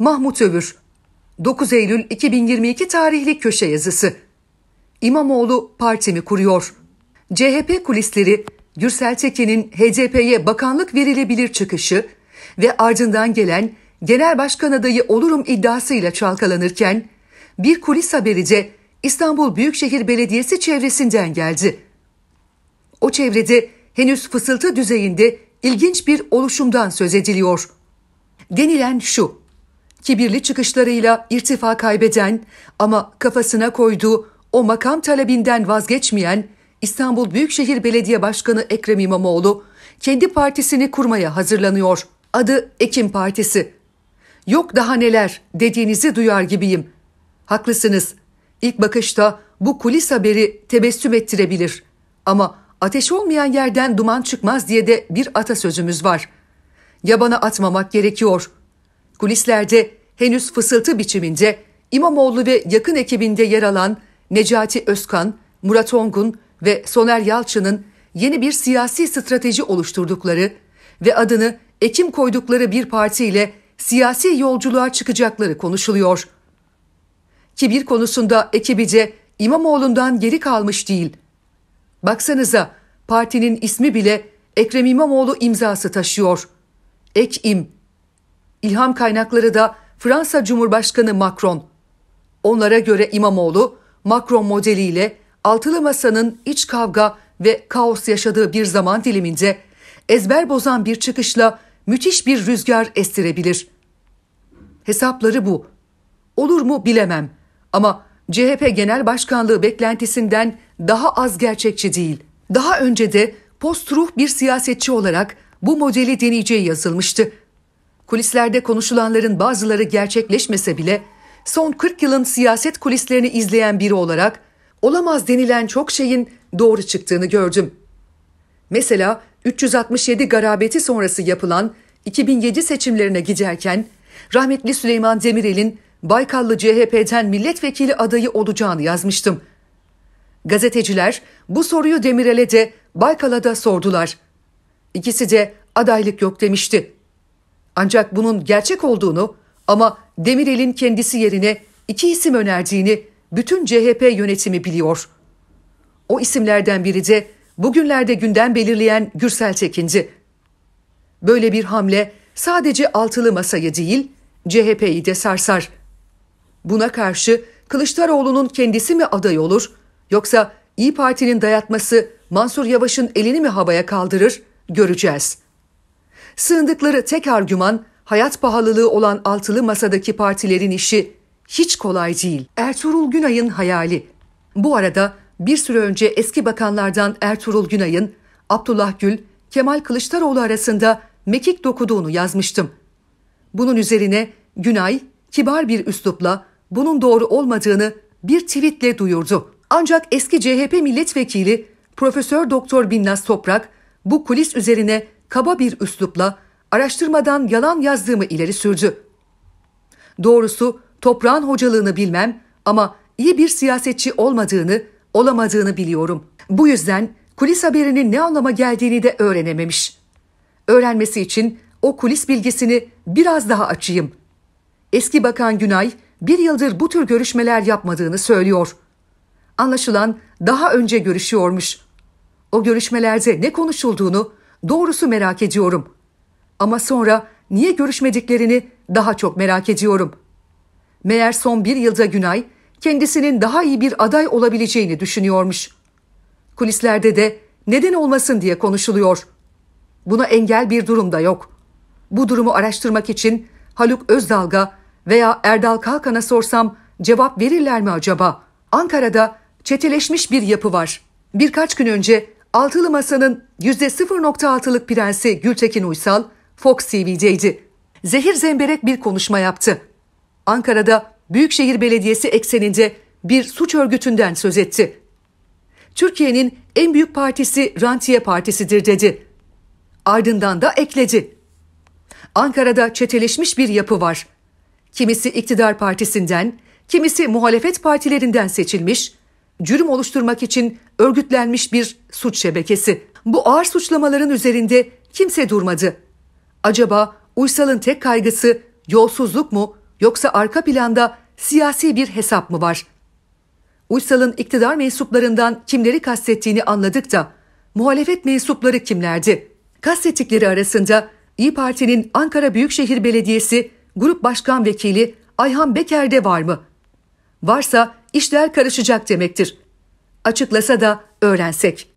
Mahmut Övür 9 Eylül 2022 tarihli köşe yazısı İmamoğlu partimi kuruyor. CHP kulisleri Gürsel Tekin'in HDP'ye bakanlık verilebilir çıkışı ve ardından gelen genel başkan adayı olurum iddiasıyla çalkalanırken bir kulis haberi de İstanbul Büyükşehir Belediyesi çevresinden geldi. O çevrede henüz fısıltı düzeyinde ilginç bir oluşumdan söz ediliyor. Denilen şu kibirli çıkışlarıyla irtifa kaybeden ama kafasına koyduğu o makam talebinden vazgeçmeyen İstanbul Büyükşehir Belediye Başkanı Ekrem İmamoğlu kendi partisini kurmaya hazırlanıyor. Adı Ekim Partisi. Yok daha neler dediğinizi duyar gibiyim. Haklısınız. İlk bakışta bu kulis haberi tebessüm ettirebilir. Ama ateş olmayan yerden duman çıkmaz diye de bir atasözümüz var. Yabana atmamak gerekiyor.'' Kulislerde henüz fısıltı biçiminde İmamoğlu ve yakın ekibinde yer alan Necati Özkan, Murat Ongun ve Soner Yalçın'ın yeni bir siyasi strateji oluşturdukları ve adını Ekim koydukları bir parti ile siyasi yolculuğa çıkacakları konuşuluyor. Kibir konusunda ekibi de İmamoğlu'ndan geri kalmış değil. Baksanıza partinin ismi bile Ekrem İmamoğlu imzası taşıyor. Ekim İlham kaynakları da Fransa Cumhurbaşkanı Macron. Onlara göre İmamoğlu, Macron modeliyle altılı masanın iç kavga ve kaos yaşadığı bir zaman diliminde ezber bozan bir çıkışla müthiş bir rüzgar estirebilir. Hesapları bu. Olur mu bilemem ama CHP Genel Başkanlığı beklentisinden daha az gerçekçi değil. Daha önce de post bir siyasetçi olarak bu modeli deneyeceği yazılmıştı. Kulislerde konuşulanların bazıları gerçekleşmese bile son 40 yılın siyaset kulislerini izleyen biri olarak olamaz denilen çok şeyin doğru çıktığını gördüm. Mesela 367 garabeti sonrası yapılan 2007 seçimlerine giderken rahmetli Süleyman Demirel'in Baykallı CHP'den milletvekili adayı olacağını yazmıştım. Gazeteciler bu soruyu Demirel'e de Baykal'a da sordular. İkisi de adaylık yok demişti. Ancak bunun gerçek olduğunu ama Demirel'in kendisi yerine iki isim önerdiğini bütün CHP yönetimi biliyor. O isimlerden biri de bugünlerde gündem belirleyen Gürsel Tekinci. Böyle bir hamle sadece altılı masayı değil, CHP'yi de sarsar. Buna karşı Kılıçdaroğlu'nun kendisi mi aday olur yoksa İyi Parti'nin dayatması Mansur Yavaş'ın elini mi havaya kaldırır göreceğiz.'' Sığındıkları tek argüman hayat pahalılığı olan altılı masadaki partilerin işi hiç kolay değil. Ertuğrul Günay'ın hayali. Bu arada bir süre önce eski bakanlardan Ertuğrul Günay'ın Abdullah Gül, Kemal Kılıçdaroğlu arasında mekik dokuduğunu yazmıştım. Bunun üzerine Günay kibar bir üslupla bunun doğru olmadığını bir tweetle duyurdu. Ancak eski CHP milletvekili Profesör Doktor Binnaz Toprak bu kulis üzerine kaba bir üslupla araştırmadan yalan yazdığımı ileri sürdü. Doğrusu toprağın hocalığını bilmem ama iyi bir siyasetçi olmadığını, olamadığını biliyorum. Bu yüzden kulis haberinin ne anlama geldiğini de öğrenememiş. Öğrenmesi için o kulis bilgisini biraz daha açayım. Eski Bakan Günay bir yıldır bu tür görüşmeler yapmadığını söylüyor. Anlaşılan daha önce görüşüyormuş. O görüşmelerde ne konuşulduğunu Doğrusu merak ediyorum. Ama sonra niye görüşmediklerini daha çok merak ediyorum. Meğer son bir yılda Günay kendisinin daha iyi bir aday olabileceğini düşünüyormuş. Kulislerde de neden olmasın diye konuşuluyor. Buna engel bir durum da yok. Bu durumu araştırmak için Haluk Özdalga veya Erdal Kalkan'a sorsam cevap verirler mi acaba? Ankara'da çeteleşmiş bir yapı var. Birkaç gün önce Altılı Masa'nın %0.6'lık prensi Gültekin Uysal, Fox TV'deydi. Zehir zemberek bir konuşma yaptı. Ankara'da Büyükşehir Belediyesi ekseninde bir suç örgütünden söz etti. Türkiye'nin en büyük partisi Rantiye Partisi'dir dedi. Ardından da ekledi. Ankara'da çeteleşmiş bir yapı var. Kimisi iktidar partisinden, kimisi muhalefet partilerinden seçilmiş, cürüm oluşturmak için örgütlenmiş bir suç şebekesi. Bu ağır suçlamaların üzerinde kimse durmadı. Acaba Uysal'ın tek kaygısı yolsuzluk mu yoksa arka planda siyasi bir hesap mı var? Uysal'ın iktidar mensuplarından kimleri kastettiğini anladık da muhalefet mensupları kimlerdi? Kastettikleri arasında İyi Parti'nin Ankara Büyükşehir Belediyesi Grup Başkan Vekili Ayhan Beker de var mı? Varsa işler karışacak demektir. Açıklasa da öğrensek.